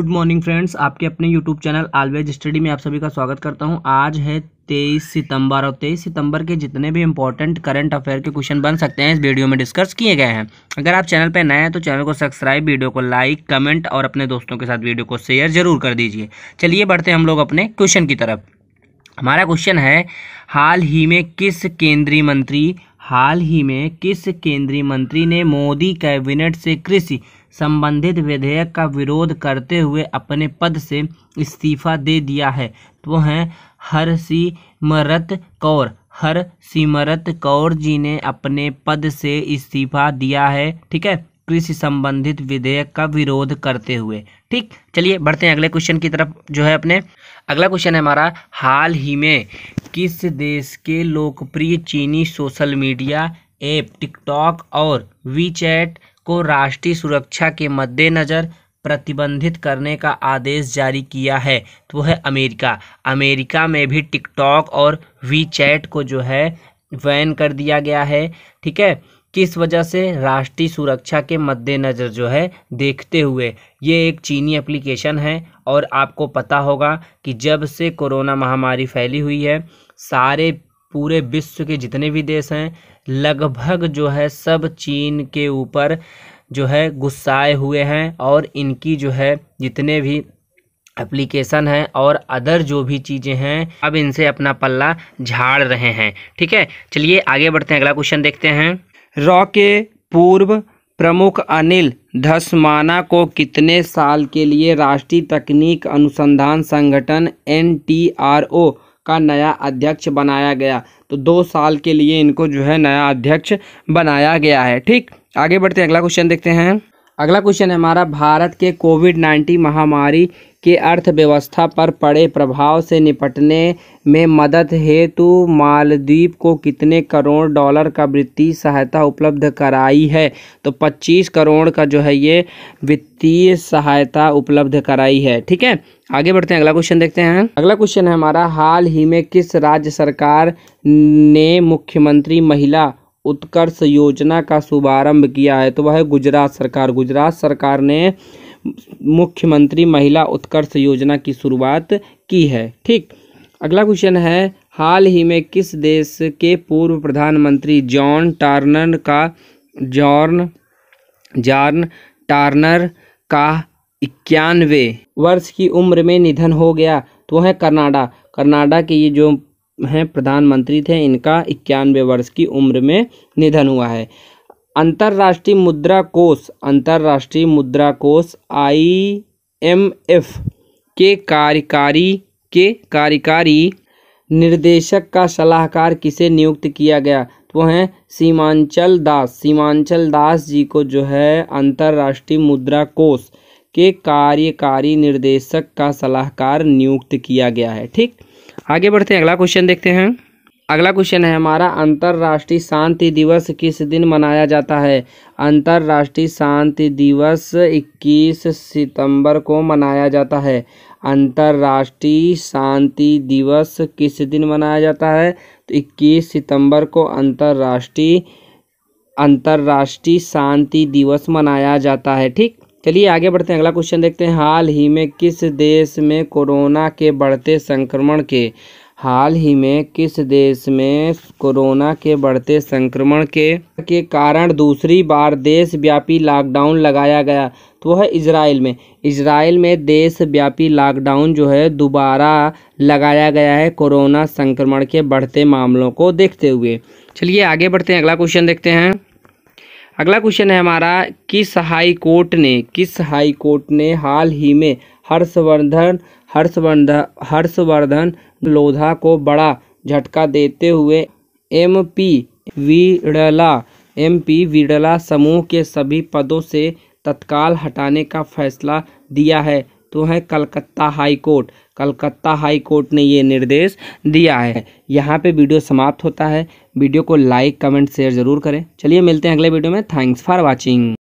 good morning friends आपके अपने YouTube channel always study में आप सभी का स्वागत करता हूं आज है तेईस सितंबर और तेईस सितंबर के जितने भी इंपॉर्टेंट करंट अफेयर के क्वेश्चन बन सकते हैं इस वीडियो में डिस्कस किए गए हैं अगर आप चैनल पर नए हैं तो चैनल को सब्सक्राइब वीडियो को लाइक कमेंट और अपने दोस्तों के साथ वीडियो को शेयर जरूर कर दीजिए चलिए बढ़ते हैं हम लोग अपने क्वेश्चन की तरफ हमारा क्वेश्चन है हाल ही में किस केंद्रीय मंत्री हाल ही में किस केंद्रीय मंत्री ने मोदी कैबिनेट से कृषि संबंधित विधेयक का विरोध करते हुए अपने पद से इस्तीफा दे दिया है तो वह हैं हरसिमरत कौर हरसिमरत कौर जी ने अपने पद से इस्तीफा दिया है ठीक है कृषि संबंधित विधेयक का विरोध करते हुए ठीक चलिए बढ़ते हैं अगले क्वेश्चन की तरफ जो है अपने अगला क्वेश्चन है हमारा हाल ही में किस देश के लोकप्रिय चीनी सोशल मीडिया ऐप टिकटॉक और वीचैट को राष्ट्रीय सुरक्षा के मद्देनज़र प्रतिबंधित करने का आदेश जारी किया है तो वह है अमेरिका अमेरिका में भी टिकटॉक और वीचैट को जो है बैन कर दिया गया है ठीक है किस वजह से राष्ट्रीय सुरक्षा के मद्देनज़र जो है देखते हुए ये एक चीनी एप्लीकेशन है और आपको पता होगा कि जब से कोरोना महामारी फैली हुई है सारे पूरे विश्व के जितने भी देश हैं लगभग जो है सब चीन के ऊपर जो है गुस्साए हुए हैं और इनकी जो है जितने भी एप्लीकेशन है और अदर जो भी चीज़ें हैं अब इनसे अपना पल्ला झाड़ रहे हैं ठीक है चलिए आगे बढ़ते हैं अगला क्वेश्चन देखते हैं रॉ के पूर्व प्रमुख अनिल धसमाना को कितने साल के लिए राष्ट्रीय तकनीक अनुसंधान संगठन एन का नया अध्यक्ष बनाया गया तो दो साल के लिए इनको जो है नया अध्यक्ष बनाया गया है ठीक आगे बढ़ते हैं अगला क्वेश्चन देखते हैं अगला क्वेश्चन है हमारा भारत के कोविड नाइन्टीन महामारी के अर्थव्यवस्था पर पड़े प्रभाव से निपटने में मदद हेतु मालदीव को कितने करोड़ डॉलर का वित्तीय सहायता उपलब्ध कराई है तो 25 करोड़ का जो है ये वित्तीय सहायता उपलब्ध कराई है ठीक है आगे बढ़ते हैं अगला क्वेश्चन देखते हैं अगला क्वेश्चन है हमारा हाल ही में किस राज्य सरकार ने मुख्यमंत्री महिला उत्कर्ष योजना का शुभारंभ किया है तो वह गुजरात सरकार गुजरात सरकार ने मुख्यमंत्री महिला उत्कर्ष योजना की शुरुआत की है ठीक अगला क्वेश्चन है हाल ही में किस देश के पूर्व प्रधानमंत्री जॉन टार्नर का जॉर्न जॉर्न टार्नर का इक्यानवे वर्ष की उम्र में निधन हो गया तो है कर्नाडा कर्नाडा के ये जो हैं प्रधानमंत्री थे इनका इक्यानवे वर्ष की उम्र में निधन हुआ है अंतर्राष्ट्रीय मुद्रा कोष अंतर्राष्ट्रीय मुद्रा कोष आई एम एफ के कार्यकारी के कार्यकारी निर्देशक का सलाहकार किसे नियुक्त किया गया तो वो हैं सीमांचल दास सीमांचल दास जी को जो है अंतर्राष्ट्रीय मुद्रा कोष के कार्यकारी निर्देशक का सलाहकार नियुक्त किया गया है ठीक आगे बढ़ते हैं अगला क्वेश्चन देखते हैं अगला क्वेश्चन है हमारा अंतर्राष्ट्रीय शांति दिवस किस दिन मनाया जाता है अंतर्राष्ट्रीय शांति दिवस 21 सितंबर को मनाया जाता है अंतर्राष्ट्रीय शांति दिवस किस दिन मनाया जाता है तो 21 सितंबर को अंतर्राष्ट्रीय अंतर्राष्ट्रीय शांति दिवस मनाया जाता है ठीक चलिए आगे बढ़ते हैं अगला क्वेश्चन देखते हैं हाल ही में किस देश में कोरोना के बढ़ते संक्रमण के हाल ही में किस देश में कोरोना के बढ़ते संक्रमण के के कारण दूसरी बार देशव्यापी लॉकडाउन लगाया गया तो वह इसराइल में इसराइल में देशव्यापी लॉकडाउन जो है दोबारा लगाया गया है कोरोना संक्रमण के बढ़ते मामलों को देखते हुए चलिए आगे बढ़ते हैं अगला क्वेश्चन देखते हैं अगला क्वेश्चन है हमारा किस हाई कोर्ट ने किस हाई कोर्ट ने हाल ही में हर्षवर्धन हर्षवर्धन हर्षवर्धन लोधा को बड़ा झटका देते हुए M P Birla M P Birla समूह के सभी पदों से तत्काल हटाने का फैसला दिया है तो है Calcutta high court Calcutta high court ने ये निर्देश दिया है यहाँ पे वीडियो समाप्त होता है वीडियो को लाइक कमेंट शेयर जरूर करें चलिए मिलते हैं अगले वीडियो में थैंक्स फॉर वॉचिंग